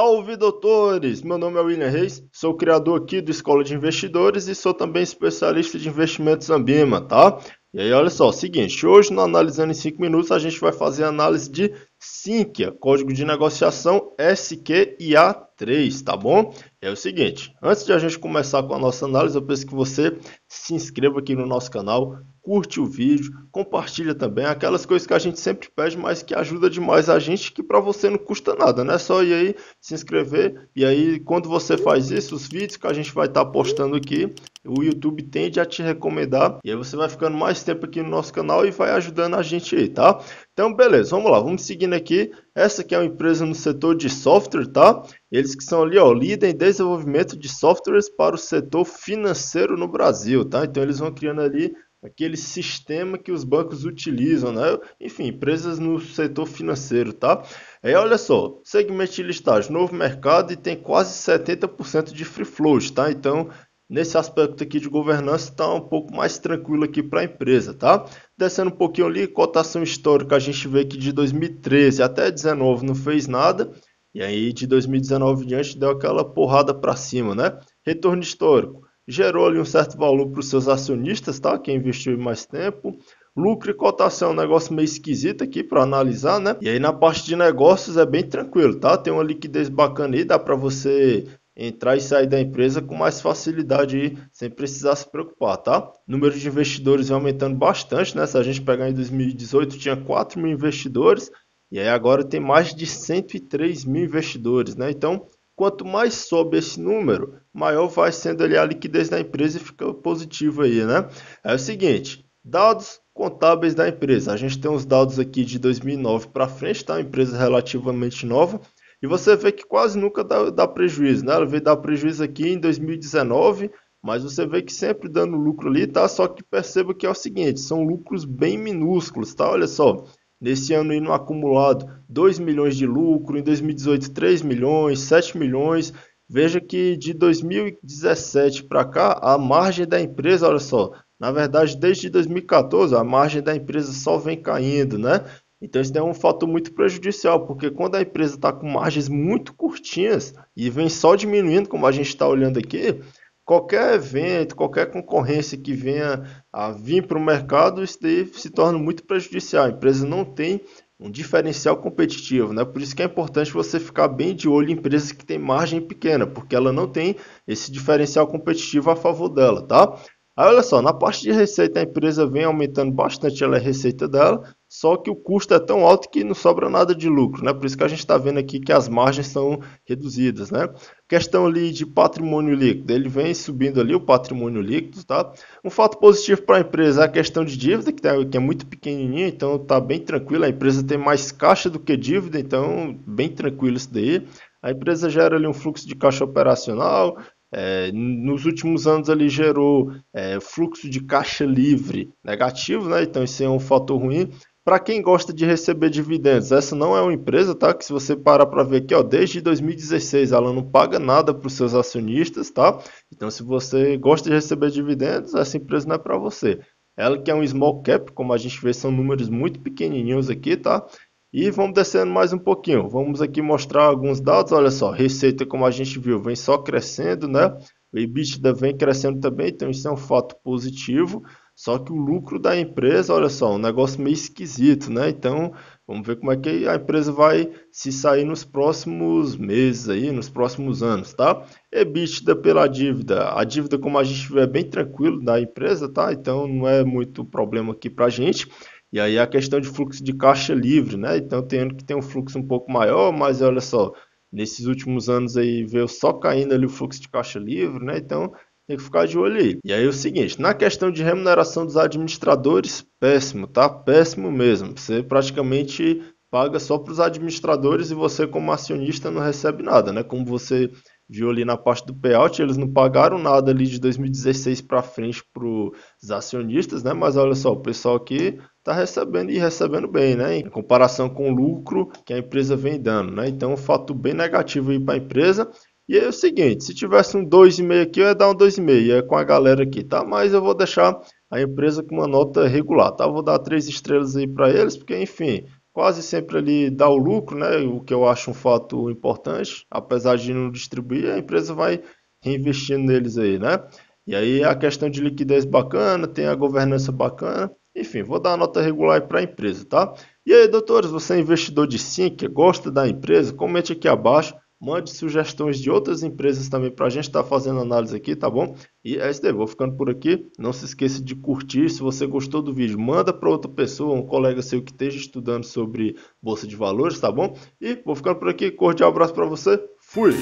Salve doutores! Meu nome é William Reis, sou criador aqui do Escola de Investidores e sou também especialista de investimentos Ambima, tá? E aí, olha só, é seguinte, hoje no Analisando em 5 Minutos a gente vai fazer análise de Sinqia, código de negociação SQIA3, tá bom? É o seguinte, antes de a gente começar com a nossa análise, eu peço que você se inscreva aqui no nosso canal, curte o vídeo, compartilha também aquelas coisas que a gente sempre pede, mas que ajuda demais a gente, que para você não custa nada, né? É só ir aí se inscrever e aí quando você faz isso, os vídeos que a gente vai estar tá postando aqui, o YouTube tende a te recomendar e aí você vai ficando mais tempo aqui no nosso canal e vai ajudando a gente aí, tá? Então, beleza, vamos lá, vamos seguindo aqui. Essa aqui é uma empresa no setor de software, tá? Eles que são ali, ó, líder em desenvolvimento de softwares para o setor financeiro no Brasil, tá? Então, eles vão criando ali aquele sistema que os bancos utilizam, né? Enfim, empresas no setor financeiro, tá? Aí olha só, segmento de listagem, novo mercado e tem quase 70% de free float, tá? Então nesse aspecto aqui de governança está um pouco mais tranquilo aqui para a empresa, tá? Descendo um pouquinho ali, cotação histórica, a gente vê que de 2013 até 2019 não fez nada, e aí de 2019 em diante deu aquela porrada para cima, né? Retorno histórico, gerou ali um certo valor para os seus acionistas, tá? Quem investiu mais tempo, Lucro e cotação é um negócio meio esquisito aqui para analisar, né? E aí na parte de negócios é bem tranquilo, tá? Tem uma liquidez bacana aí, dá para você entrar e sair da empresa com mais facilidade e sem precisar se preocupar, tá? O número de investidores vem aumentando bastante, né? Se a gente pegar em 2018 tinha 4 mil investidores e aí agora tem mais de 103 mil investidores, né? Então, quanto mais sobe esse número, maior vai sendo ali a liquidez da empresa e fica positivo aí, né? É o seguinte, dados contábeis da empresa. A gente tem os dados aqui de 2009 para frente, tá? Uma empresa relativamente nova. E você vê que quase nunca dá, dá prejuízo, né? Ela veio dar prejuízo aqui em 2019, mas você vê que sempre dando lucro ali, tá? Só que perceba que é o seguinte, são lucros bem minúsculos, tá? Olha só, nesse ano aí no acumulado 2 milhões de lucro, em 2018 3 milhões, 7 milhões. Veja que de 2017 para cá, a margem da empresa, olha só, na verdade, desde 2014 a margem da empresa só vem caindo, né? Então isso é um fator muito prejudicial, porque quando a empresa está com margens muito curtinhas e vem só diminuindo, como a gente está olhando aqui, qualquer evento, qualquer concorrência que venha a vir para o mercado, isso daí se torna muito prejudicial. A empresa não tem um diferencial competitivo, né? Por isso que é importante você ficar bem de olho em empresas que têm margem pequena, porque ela não tem esse diferencial competitivo a favor dela, tá? Aí olha só, na parte de receita a empresa vem aumentando bastante a é receita dela, só que o custo é tão alto que não sobra nada de lucro, né? Por isso que a gente está vendo aqui que as margens são reduzidas, né? Questão ali de patrimônio líquido, ele vem subindo ali o patrimônio líquido, tá? Um fato positivo para a empresa é a questão de dívida, que, tá, que é muito pequenininha, então tá bem tranquilo, a empresa tem mais caixa do que dívida, então bem tranquilo isso daí. A empresa gera ali um fluxo de caixa operacional, é, nos últimos anos ele gerou é, fluxo de caixa livre negativo, né? então isso é um fator ruim. Para quem gosta de receber dividendos, essa não é uma empresa, tá? Que se você parar para ver aqui, ó, desde 2016 ela não paga nada para os seus acionistas, tá? Então, se você gosta de receber dividendos, essa empresa não é para você. Ela que é um small cap, como a gente vê, são números muito pequenininhos aqui, tá? E vamos descendo mais um pouquinho. Vamos aqui mostrar alguns dados. Olha só, receita, como a gente viu, vem só crescendo, né? O EBITDA vem crescendo também, então isso é um fato positivo. Só que o lucro da empresa, olha só, um negócio meio esquisito, né? Então, vamos ver como é que a empresa vai se sair nos próximos meses aí, nos próximos anos, tá? EBITDA pela dívida. A dívida, como a gente vê, é bem tranquilo da empresa, tá? Então, não é muito problema aqui pra gente. E aí a questão de fluxo de caixa livre, né? Então tem ano que tem um fluxo um pouco maior, mas olha só, nesses últimos anos aí veio só caindo ali o fluxo de caixa livre, né? Então tem que ficar de olho aí. E aí é o seguinte, na questão de remuneração dos administradores, péssimo, tá? Péssimo mesmo. Você praticamente paga só para os administradores e você como acionista não recebe nada, né? Como você viu ali na parte do payout, eles não pagaram nada ali de 2016 para frente para os acionistas, né? Mas olha só, o pessoal aqui está recebendo e recebendo bem, né? Em comparação com o lucro que a empresa vem dando, né? Então, um fato bem negativo aí para a empresa. E é o seguinte, se tivesse um 2,5 aqui, eu ia dar um 2,5, é com a galera aqui, tá? Mas eu vou deixar a empresa com uma nota regular, tá? vou dar três estrelas aí para eles, porque enfim, quase sempre ele dá o lucro, né? O que eu acho um fato importante, apesar de não distribuir, a empresa vai reinvestindo neles aí, né? E aí a questão de liquidez bacana, tem a governança bacana. Enfim, vou dar a nota regular para a empresa, tá? E aí, doutores, você é investidor de SINC, gosta da empresa? Comente aqui abaixo. Mande sugestões de outras empresas também para a gente estar tá fazendo análise aqui, tá bom? E é isso aí, vou ficando por aqui. Não se esqueça de curtir. Se você gostou do vídeo, manda para outra pessoa, um colega seu que esteja estudando sobre Bolsa de Valores, tá bom? E vou ficando por aqui. Cordial abraço para você. Fui!